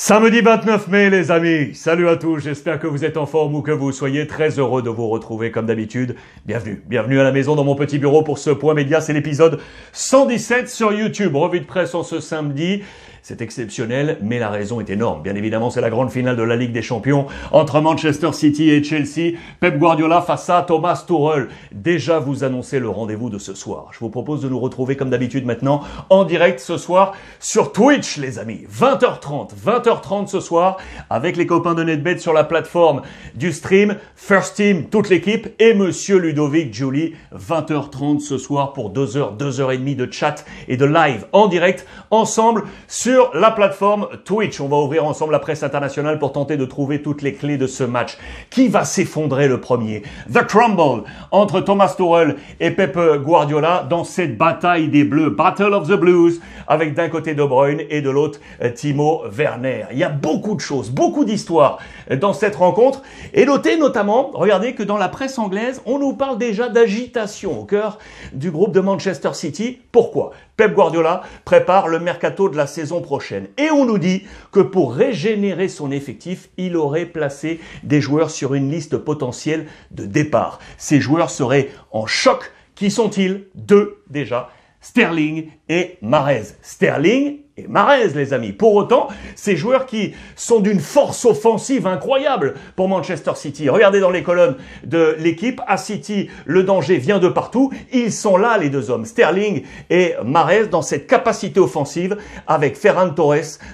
Samedi 29 mai les amis, salut à tous, j'espère que vous êtes en forme ou que vous soyez très heureux de vous retrouver comme d'habitude. Bienvenue, bienvenue à la maison dans mon petit bureau pour ce point média, c'est l'épisode 117 sur YouTube, revue de presse en ce samedi. C'est exceptionnel, mais la raison est énorme. Bien évidemment, c'est la grande finale de la Ligue des Champions entre Manchester City et Chelsea. Pep Guardiola face à Thomas Tuchel. Déjà vous annoncez le rendez-vous de ce soir. Je vous propose de nous retrouver comme d'habitude maintenant en direct ce soir sur Twitch, les amis. 20h30, 20h30 ce soir avec les copains de NetBet sur la plateforme du stream. First Team, toute l'équipe et Monsieur Ludovic Julie. 20h30 ce soir pour 2h, 2h30 de chat et de live en direct ensemble sur la plateforme Twitch. On va ouvrir ensemble la presse internationale pour tenter de trouver toutes les clés de ce match. Qui va s'effondrer le premier The Crumble entre Thomas Tuchel et Pep Guardiola dans cette bataille des Bleus, Battle of the Blues, avec d'un côté De Bruyne et de l'autre euh, Timo Werner. Il y a beaucoup de choses, beaucoup d'histoires euh, dans cette rencontre. Et notez notamment, regardez que dans la presse anglaise, on nous parle déjà d'agitation au cœur du groupe de Manchester City. Pourquoi Pep Guardiola prépare le mercato de la saison prochaine. Et on nous dit que pour régénérer son effectif, il aurait placé des joueurs sur une liste potentielle de départ. Ces joueurs seraient en choc. Qui sont-ils Deux déjà. Sterling et Marez. Sterling et Marez, les amis. Pour autant, ces joueurs qui sont d'une force offensive incroyable pour Manchester City. Regardez dans les colonnes de l'équipe, à City, le danger vient de partout. Ils sont là, les deux hommes, Sterling et Marez, dans cette capacité offensive avec Ferran Torres,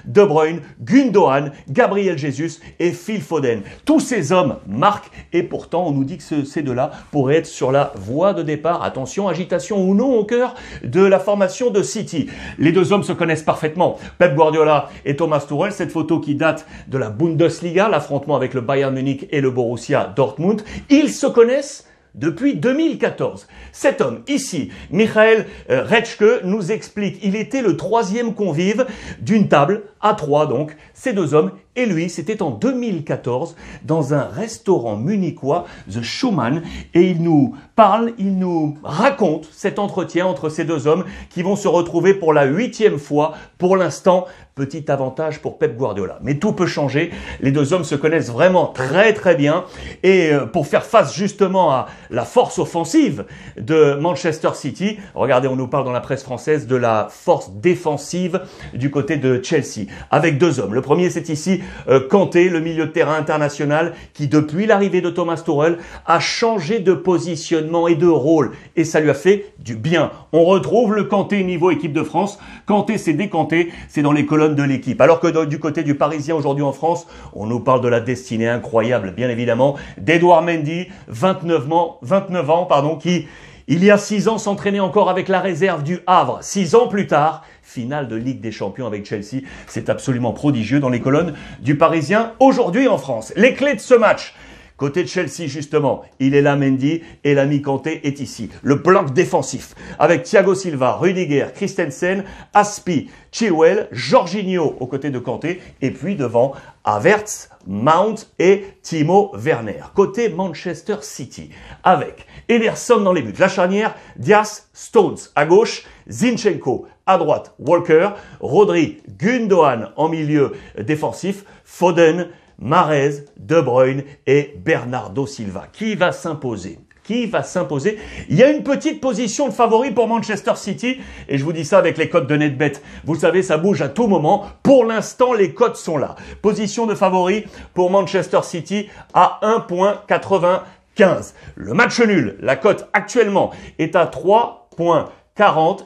De Bruyne, Gundogan, Gabriel Jesus et Phil Foden. Tous ces hommes marquent et pourtant, on nous dit que ces deux-là pourraient être sur la voie de départ. Attention, agitation ou non au cœur de la formation de City. Les deux hommes se connaissent parfaitement Pep Guardiola et Thomas Tuchel. Cette photo qui date de la Bundesliga, l'affrontement avec le Bayern Munich et le Borussia Dortmund. Ils se connaissent depuis 2014. Cet homme ici, Michael euh, Retschke, nous explique, il était le troisième convive d'une table à trois donc, ces deux hommes et lui, c'était en 2014 dans un restaurant munichois, The Schumann, et il nous parle, il nous raconte cet entretien entre ces deux hommes qui vont se retrouver pour la huitième fois. Pour l'instant, petit avantage pour Pep Guardiola. Mais tout peut changer. Les deux hommes se connaissent vraiment très très bien. Et euh, pour faire face justement à la force offensive de Manchester City, regardez, on nous parle dans la presse française de la force défensive du côté de Chelsea, avec deux hommes. Le premier, c'est ici euh, Kanté, le milieu de terrain international, qui depuis l'arrivée de Thomas Tuchel a changé de positionnement et de rôle, et ça lui a fait du bien. On retrouve le Kanté niveau équipe de France. Kanté, c'est décanté, c'est dans les colonnes de l'équipe. Alors que du côté du Parisien aujourd'hui en France, on nous parle de la destinée incroyable, bien évidemment, d'Edouard Mendy, 29 ans, 29 ans pardon, qui il y a six ans, s'entraîner encore avec la réserve du Havre. Six ans plus tard, finale de Ligue des Champions avec Chelsea. C'est absolument prodigieux dans les colonnes du Parisien aujourd'hui en France. Les clés de ce match, Côté de Chelsea, justement, il est là, Mendy, et l'ami Kanté est ici. Le bloc défensif, avec Thiago Silva, Rudiger, Christensen, Aspi, Chilwell, Jorginho aux côtés de Kanté, et puis devant Averts, Mount et Timo Werner. Côté Manchester City, avec Ederson dans les buts, la charnière, Dias, Stones à gauche, Zinchenko à droite, Walker, Rodri, Gundogan en milieu défensif, Foden, Marez, De Bruyne et Bernardo Silva. Qui va s'imposer qui va s'imposer. Il y a une petite position de favori pour Manchester City et je vous dis ça avec les cotes de Netbet. Vous savez, ça bouge à tout moment. Pour l'instant, les cotes sont là. Position de favori pour Manchester City à 1.95. Le match nul, la cote actuellement est à 3.40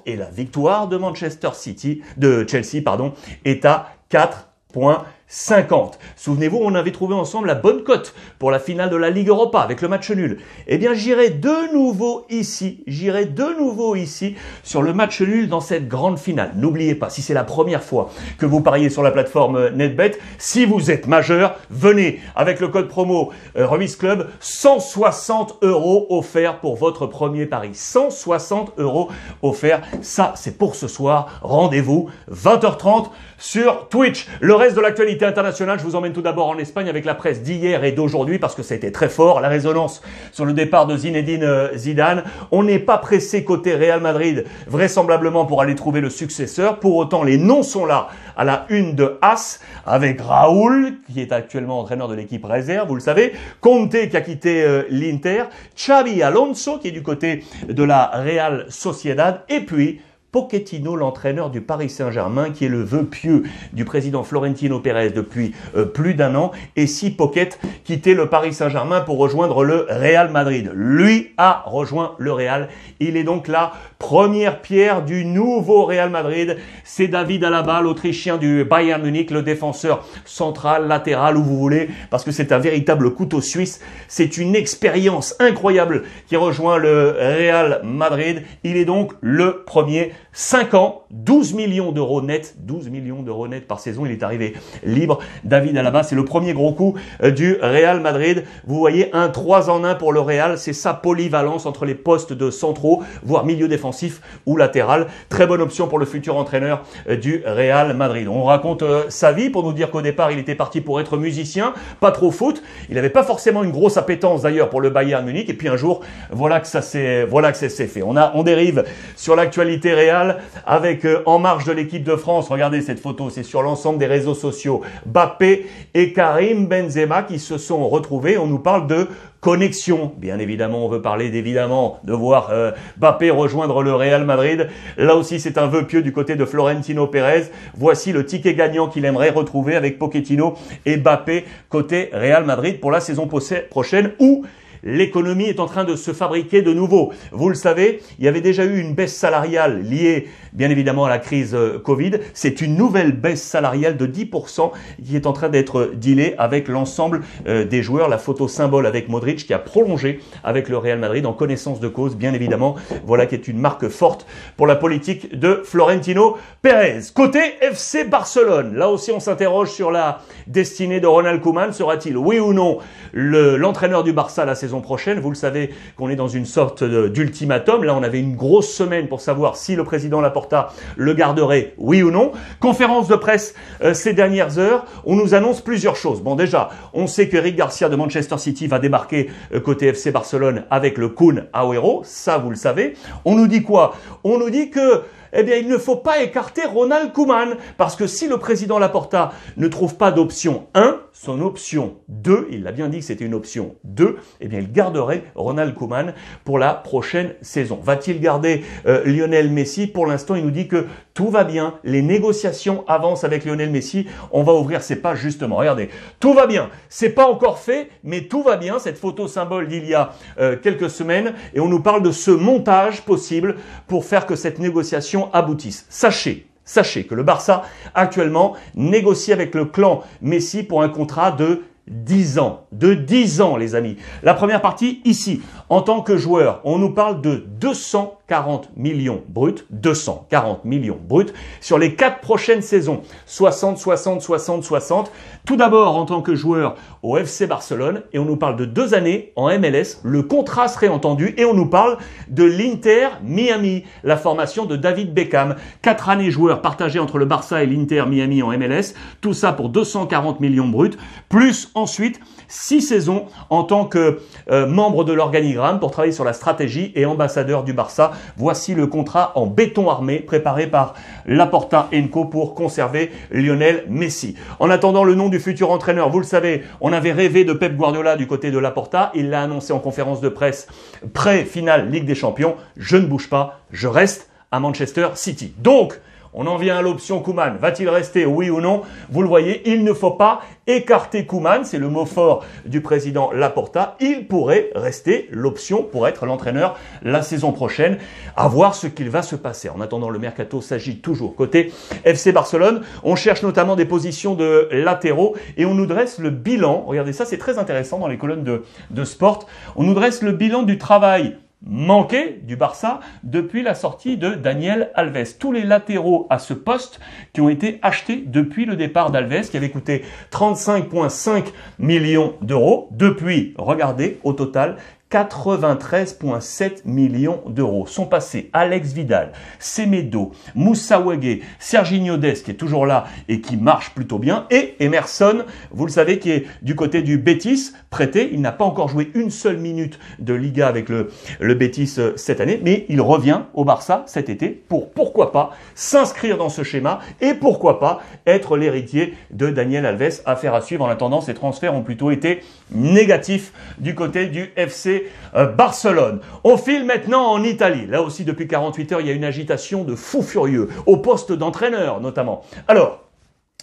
et la victoire de Manchester City de Chelsea pardon est à 4.40. 50. Souvenez-vous, on avait trouvé ensemble la bonne cote pour la finale de la Ligue Europa avec le match nul. Eh bien, j'irai de nouveau ici, j'irai de nouveau ici sur le match nul dans cette grande finale. N'oubliez pas, si c'est la première fois que vous pariez sur la plateforme euh, NetBet, si vous êtes majeur, venez avec le code promo euh, Remise Club, 160 euros offerts pour votre premier pari. 160 euros offerts, ça c'est pour ce soir. Rendez-vous 20h30 sur Twitch. Le reste de l'actualité international. je vous emmène tout d'abord en Espagne avec la presse d'hier et d'aujourd'hui parce que ça a été très fort, la résonance sur le départ de Zinedine euh, Zidane. On n'est pas pressé côté Real Madrid, vraisemblablement pour aller trouver le successeur. Pour autant, les noms sont là à la une de As avec Raoul qui est actuellement entraîneur de l'équipe réserve, vous le savez, Conte qui a quitté euh, l'Inter, Xavi Alonso qui est du côté de la Real Sociedad et puis Pochettino, l'entraîneur du Paris Saint-Germain, qui est le vœu pieux du président Florentino Pérez depuis euh, plus d'un an, et si Pocket quittait le Paris Saint-Germain pour rejoindre le Real Madrid. Lui a rejoint le Real. Il est donc la première pierre du nouveau Real Madrid. C'est David Alaba, l'Autrichien du Bayern Munich, le défenseur central, latéral, où vous voulez, parce que c'est un véritable couteau suisse. C'est une expérience incroyable qui rejoint le Real Madrid. Il est donc le premier 5 ans, 12 millions d'euros net, 12 millions d'euros net par saison, il est arrivé libre. David Alaba, c'est le premier gros coup euh, du Real Madrid. Vous voyez, un 3 en 1 pour le Real, c'est sa polyvalence entre les postes de centraux, voire milieu défensif ou latéral. Très bonne option pour le futur entraîneur euh, du Real Madrid. On raconte euh, sa vie pour nous dire qu'au départ, il était parti pour être musicien, pas trop foot. Il n'avait pas forcément une grosse appétence d'ailleurs pour le Bayern Munich. Et puis un jour, voilà que ça s'est, voilà que c'est fait. On a, on dérive sur l'actualité Real avec euh, en marge de l'équipe de France. Regardez cette photo, c'est sur l'ensemble des réseaux sociaux. Bappé et Karim Benzema qui se sont retrouvés. On nous parle de connexion. Bien évidemment, on veut parler d'évidemment de voir euh, Bappé rejoindre le Real Madrid. Là aussi, c'est un vœu pieux du côté de Florentino Pérez. Voici le ticket gagnant qu'il aimerait retrouver avec Pochettino et Bappé côté Real Madrid pour la saison prochaine où l'économie est en train de se fabriquer de nouveau. Vous le savez, il y avait déjà eu une baisse salariale liée bien évidemment à la crise euh, Covid. C'est une nouvelle baisse salariale de 10% qui est en train d'être euh, dealée avec l'ensemble euh, des joueurs. La photo symbole avec Modric qui a prolongé avec le Real Madrid en connaissance de cause, bien évidemment. Voilà qui est une marque forte pour la politique de Florentino Pérez. Côté FC Barcelone, là aussi on s'interroge sur la destinée de Ronald Koeman. Sera-t-il, oui ou non, l'entraîneur du Barça la saison prochaine. Vous le savez qu'on est dans une sorte d'ultimatum. Là, on avait une grosse semaine pour savoir si le président Laporta le garderait, oui ou non. Conférence de presse euh, ces dernières heures, on nous annonce plusieurs choses. Bon, déjà, on sait que Eric Garcia de Manchester City va débarquer euh, côté FC Barcelone avec le Kun Aouero. Ça, vous le savez. On nous dit quoi On nous dit que eh bien, il ne faut pas écarter Ronald Koeman. Parce que si le président Laporta ne trouve pas d'option 1, son option 2, il l'a bien dit que c'était une option 2, eh bien, il garderait Ronald Koeman pour la prochaine saison. Va-t-il garder euh, Lionel Messi Pour l'instant, il nous dit que tout va bien, les négociations avancent avec Lionel Messi. On va ouvrir ses pas justement. Regardez, tout va bien. C'est pas encore fait, mais tout va bien. Cette photo symbole d'il y a euh, quelques semaines, et on nous parle de ce montage possible pour faire que cette négociation aboutissent. Sachez, sachez que le Barça actuellement négocie avec le clan Messi pour un contrat de 10 ans. De 10 ans, les amis. La première partie, ici, en tant que joueur, on nous parle de 200 40 millions bruts, 240 millions bruts sur les quatre prochaines saisons. 60, 60, 60, 60. Tout d'abord en tant que joueur au FC Barcelone et on nous parle de deux années en MLS. Le contrat serait entendu et on nous parle de l'Inter Miami, la formation de David Beckham. Quatre années joueur partagées entre le Barça et l'Inter Miami en MLS. Tout ça pour 240 millions bruts. Plus ensuite six saisons en tant que euh, membre de l'organigramme pour travailler sur la stratégie et ambassadeur du Barça Voici le contrat en béton armé préparé par Laporta Enco pour conserver Lionel Messi. En attendant le nom du futur entraîneur, vous le savez, on avait rêvé de Pep Guardiola du côté de Laporta. Il l'a annoncé en conférence de presse pré-finale Ligue des Champions. Je ne bouge pas, je reste à Manchester City. Donc, on en vient à l'option Kuman. Va-t-il rester, oui ou non Vous le voyez, il ne faut pas écarter Kuman. C'est le mot fort du président Laporta. Il pourrait rester l'option pour être l'entraîneur la saison prochaine. À voir ce qu'il va se passer. En attendant, le mercato s'agit toujours. Côté FC Barcelone, on cherche notamment des positions de latéraux et on nous dresse le bilan. Regardez ça, c'est très intéressant dans les colonnes de, de Sport. On nous dresse le bilan du travail manqué du Barça depuis la sortie de Daniel Alves. Tous les latéraux à ce poste qui ont été achetés depuis le départ d'Alves, qui avait coûté 35,5 millions d'euros. Depuis, regardez, au total, 93,7 millions d'euros. Sont passés Alex Vidal, Semedo, Moussa Wege, Serginho Dest qui est toujours là et qui marche plutôt bien, et Emerson, vous le savez, qui est du côté du Betis, prêté. Il n'a pas encore joué une seule minute de Liga avec le, le Betis euh, cette année, mais il revient au Barça cet été pour, pourquoi pas, s'inscrire dans ce schéma et pourquoi pas être l'héritier de Daniel Alves. Affaire à suivre. En attendant, ces transferts ont plutôt été négatifs du côté du FC euh, Barcelone. On file maintenant en Italie. Là aussi, depuis 48 heures, il y a une agitation de fous furieux, au poste d'entraîneur notamment. Alors,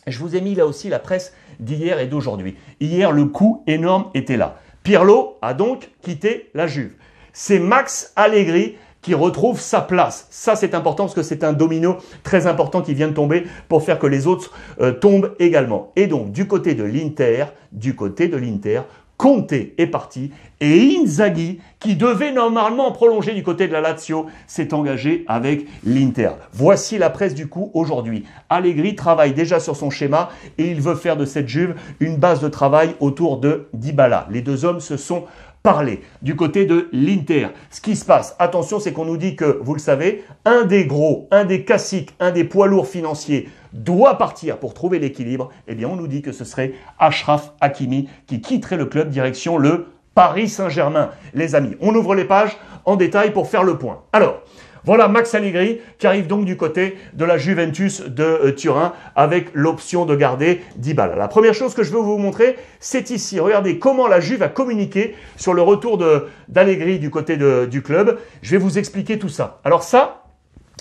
je vous ai mis là aussi la presse d'hier et d'aujourd'hui. Hier, le coup énorme était là. Pirlo a donc quitté la Juve. C'est Max Allegri qui retrouve sa place. Ça, c'est important parce que c'est un domino très important qui vient de tomber pour faire que les autres euh, tombent également. Et donc, du côté de l'Inter, du côté de l'Inter, Conte est parti et Inzaghi, qui devait normalement prolonger du côté de la Lazio, s'est engagé avec l'Inter. Voici la presse du coup aujourd'hui. Allegri travaille déjà sur son schéma et il veut faire de cette Juve une base de travail autour de Dybala. Les deux hommes se sont parler du côté de l'Inter. Ce qui se passe, attention, c'est qu'on nous dit que, vous le savez, un des gros, un des classiques, un des poids lourds financiers doit partir pour trouver l'équilibre. Eh bien, on nous dit que ce serait Ashraf Hakimi qui quitterait le club direction le Paris Saint-Germain. Les amis, on ouvre les pages en détail pour faire le point. Alors, voilà Max Allegri qui arrive donc du côté de la Juventus de euh, Turin avec l'option de garder 10 balles. La première chose que je veux vous montrer, c'est ici. Regardez comment la Juve a communiqué sur le retour d'Allegri du côté du club. Je vais vous expliquer tout ça. Alors ça,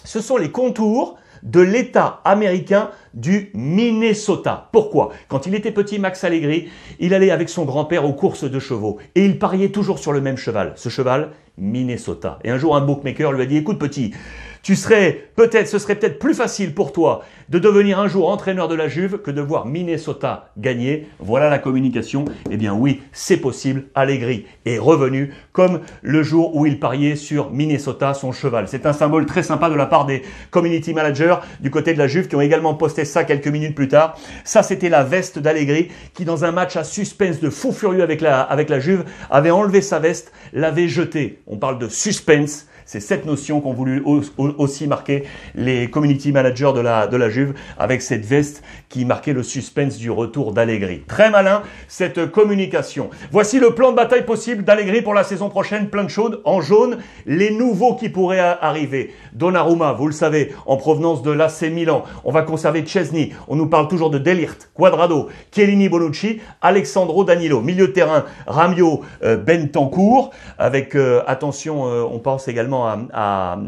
ce sont les contours de l'État américain du Minnesota. Pourquoi Quand il était petit, Max Allegri, il allait avec son grand-père aux courses de chevaux et il pariait toujours sur le même cheval. Ce cheval, Minnesota. Et un jour, un bookmaker lui a dit, écoute petit, tu serais peut-être, ce serait peut-être plus facile pour toi de devenir un jour entraîneur de la Juve que de voir Minnesota gagner. Voilà la communication. Eh bien oui, c'est possible. Allegri est revenu comme le jour où il pariait sur Minnesota, son cheval. C'est un symbole très sympa de la part des community managers du côté de la Juve qui ont également posté ça quelques minutes plus tard. Ça, c'était la veste d'Allegri qui, dans un match à suspense de fou furieux avec la, avec la Juve, avait enlevé sa veste, l'avait jetée on parle de suspense c'est cette notion qu'ont voulu aussi marquer les community managers de la, de la Juve avec cette veste qui marquait le suspense du retour d'Allegri. Très malin cette communication. Voici le plan de bataille possible d'Allegri pour la saison prochaine, plein de chaudes en jaune, les nouveaux qui pourraient arriver. Donnarumma, vous le savez, en provenance de l'AC Milan. On va conserver Chesney, on nous parle toujours de Delirte, Quadrado, Chiellini Bonucci, Alexandro Danilo, milieu de terrain, Ramio, euh, Bentancourt avec euh, attention, euh, on pense également à, à,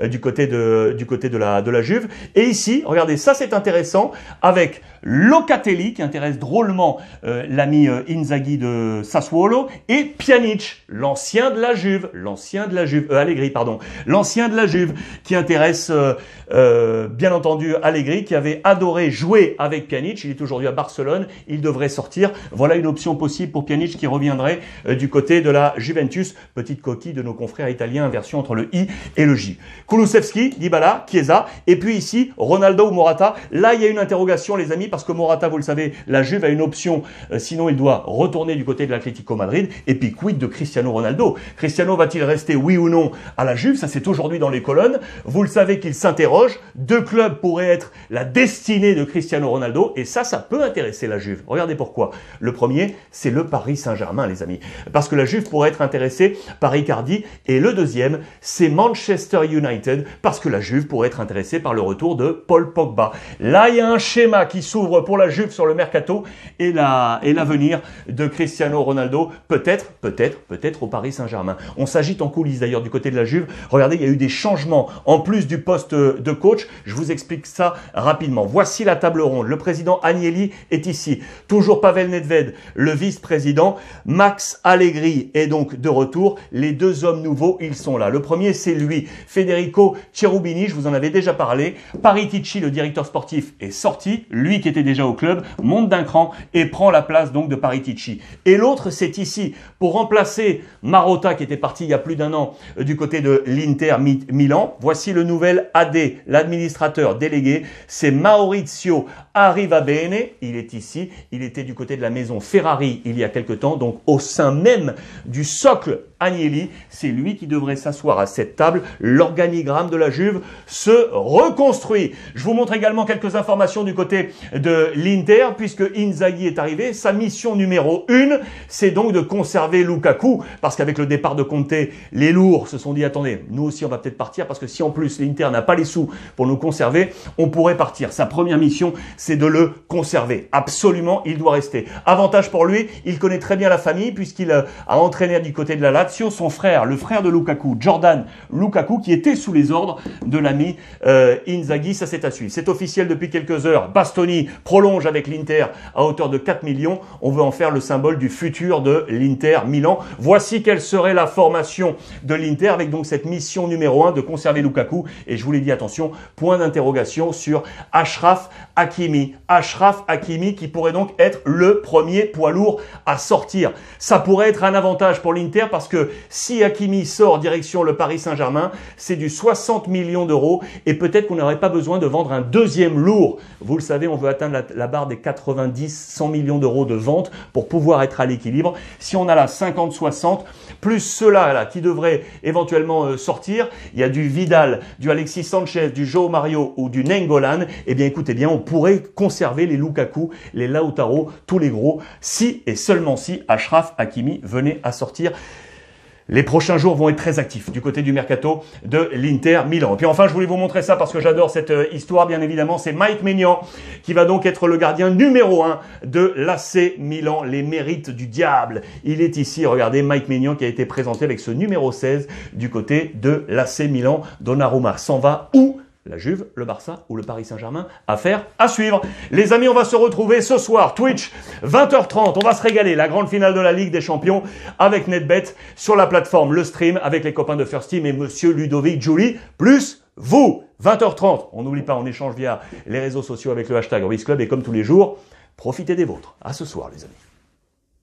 euh, du côté, de, du côté de, la, de la Juve. Et ici, regardez, ça c'est intéressant avec Locatelli qui intéresse drôlement euh, l'ami euh, Inzaghi de Sassuolo et Pjanic, l'ancien de la Juve, l'ancien de la Juve, euh, Allegri pardon, l'ancien de la Juve qui intéresse bien entendu Allegri qui avait adoré jouer avec Pjanic, il est aujourd'hui à Barcelone, il devrait sortir. Voilà une option possible pour Pjanic qui reviendrait du côté de la Juventus, petite coquille de nos confrères italien, version entre le I et le J. Kulusevski, Dybala, Chiesa, et puis ici, Ronaldo ou Morata. Là, il y a une interrogation, les amis, parce que Morata, vous le savez, la Juve a une option, euh, sinon il doit retourner du côté de l'Atlético Madrid, et puis quid de Cristiano Ronaldo Cristiano va-t-il rester, oui ou non, à la Juve Ça, c'est aujourd'hui dans les colonnes. Vous le savez qu'il s'interroge. Deux clubs pourraient être la destinée de Cristiano Ronaldo, et ça, ça peut intéresser la Juve. Regardez pourquoi. Le premier, c'est le Paris Saint-Germain, les amis. Parce que la Juve pourrait être intéressée par Icardi et le deuxième, c'est Manchester United, parce que la Juve pourrait être intéressée par le retour de Paul Pogba. Là, il y a un schéma qui s'ouvre pour la Juve sur le mercato et l'avenir la, et de Cristiano Ronaldo, peut-être, peut-être, peut-être au Paris Saint-Germain. On s'agit en coulisses d'ailleurs du côté de la Juve. Regardez, il y a eu des changements en plus du poste de coach. Je vous explique ça rapidement. Voici la table ronde. Le président Agnelli est ici. Toujours Pavel Nedved, le vice-président. Max Allegri est donc de retour. Les deux hommes nouveaux ils sont là. Le premier, c'est lui, Federico Cherubini, je vous en avais déjà parlé. Paritici, le directeur sportif, est sorti, lui qui était déjà au club, monte d'un cran et prend la place donc de Paritici. Et l'autre, c'est ici, pour remplacer Marotta qui était parti il y a plus d'un an euh, du côté de l'Inter Milan. Voici le nouvel AD, l'administrateur délégué, c'est Maurizio Arrivabene. Il est ici, il était du côté de la maison Ferrari il y a quelque temps, donc au sein même du socle Agnelli, c'est lui qui devrait s'asseoir à cette table, l'organigramme de la Juve se reconstruit. Je vous montre également quelques informations du côté de l'Inter, puisque Inzaghi est arrivé. Sa mission numéro une, c'est donc de conserver Lukaku, parce qu'avec le départ de Conte, les lourds se sont dit, attendez, nous aussi on va peut-être partir, parce que si en plus l'Inter n'a pas les sous pour nous conserver, on pourrait partir. Sa première mission, c'est de le conserver. Absolument, il doit rester. Avantage pour lui, il connaît très bien la famille, puisqu'il euh, a entraîné du côté de la Lazio son frère, le frère de Lukaku, Jordan Lukaku, qui était sous les ordres de l'ami euh, Inzaghi. Ça, c'est à suivre. C'est officiel depuis quelques heures. Bastoni prolonge avec l'Inter à hauteur de 4 millions. On veut en faire le symbole du futur de l'Inter Milan. Voici quelle serait la formation de l'Inter avec donc cette mission numéro 1 de conserver Lukaku. Et je vous l'ai dit, attention, point d'interrogation sur Ashraf Hakimi. Ashraf Hakimi qui pourrait donc être le premier poids lourd à sortir. Ça pourrait être un avantage pour l'Inter parce que si Hakimi sort direction le Paris Saint-Germain, c'est du 60 millions d'euros et peut-être qu'on n'aurait pas besoin de vendre un deuxième lourd. Vous le savez, on veut atteindre la, barre des 90, 100 millions d'euros de vente pour pouvoir être à l'équilibre. Si on a là 50, 60, plus ceux-là qui devraient éventuellement euh, sortir, il y a du Vidal, du Alexis Sanchez, du Joe Mario ou du Nengolan, eh bien écoutez bien, on pourrait conserver les Lukaku, les Lautaro, tous les gros, si et seulement si Ashraf Hakimi venait à sortir. Les prochains jours vont être très actifs du côté du mercato de l'Inter Milan. Et puis enfin, je voulais vous montrer ça parce que j'adore cette euh, histoire, bien évidemment. C'est Mike Maignan qui va donc être le gardien numéro 1 de l'AC Milan. Les mérites du diable. Il est ici, regardez, Mike Maignan qui a été présenté avec ce numéro 16 du côté de l'AC Milan. Donnarumma s'en va où la Juve, le Barça ou le Paris Saint-Germain. à faire, à suivre. Les amis, on va se retrouver ce soir, Twitch, 20h30. On va se régaler. La grande finale de la Ligue des Champions avec NetBet sur la plateforme, le stream avec les copains de First Team et Monsieur Ludovic Julie, plus vous. 20h30. On n'oublie pas, on échange via les réseaux sociaux avec le hashtag Risk Club et comme tous les jours, profitez des vôtres. À ce soir, les amis.